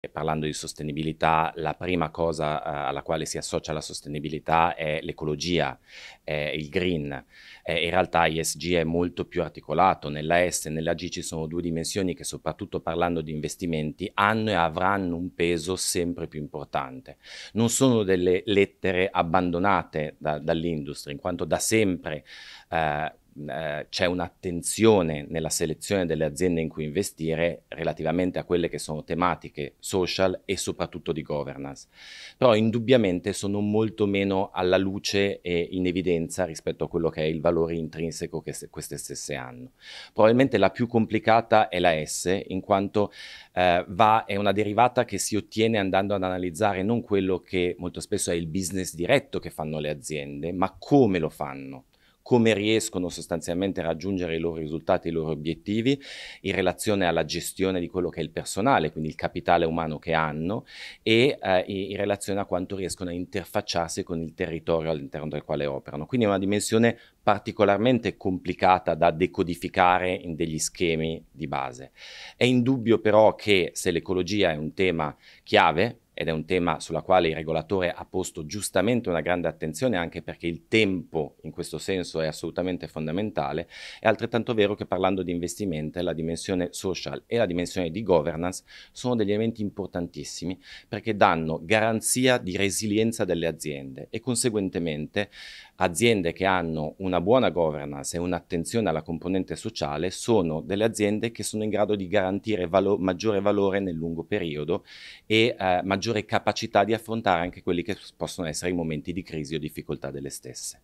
E parlando di sostenibilità, la prima cosa eh, alla quale si associa la sostenibilità è l'ecologia, è il green. Eh, in realtà ISG è molto più articolato, nella S e nella G ci sono due dimensioni che soprattutto parlando di investimenti hanno e avranno un peso sempre più importante. Non sono delle lettere abbandonate da, dall'industria, in quanto da sempre eh, eh, c'è un'attenzione nella selezione delle aziende in cui investire relativamente a quelle che sono tematiche social e soprattutto di governance. Però indubbiamente sono molto meno alla luce e in evidenza rispetto a quello che è il valore intrinseco che queste stesse hanno. Probabilmente la più complicata è la S, in quanto eh, va, è una derivata che si ottiene andando ad analizzare non quello che molto spesso è il business diretto che fanno le aziende, ma come lo fanno come riescono sostanzialmente a raggiungere i loro risultati, i loro obiettivi in relazione alla gestione di quello che è il personale, quindi il capitale umano che hanno e eh, in relazione a quanto riescono a interfacciarsi con il territorio all'interno del quale operano. Quindi è una dimensione particolarmente complicata da decodificare in degli schemi di base. È indubbio però che se l'ecologia è un tema chiave ed è un tema sulla quale il regolatore ha posto giustamente una grande attenzione anche perché il tempo in questo senso è assolutamente fondamentale, è altrettanto vero che parlando di investimenti la dimensione social e la dimensione di governance sono degli elementi importantissimi perché danno garanzia di resilienza delle aziende e conseguentemente aziende che hanno una buona governance e un'attenzione alla componente sociale sono delle aziende che sono in grado di garantire valo maggiore valore nel lungo periodo e eh, maggiore maggiore capacità di affrontare anche quelli che possono essere i momenti di crisi o difficoltà delle stesse.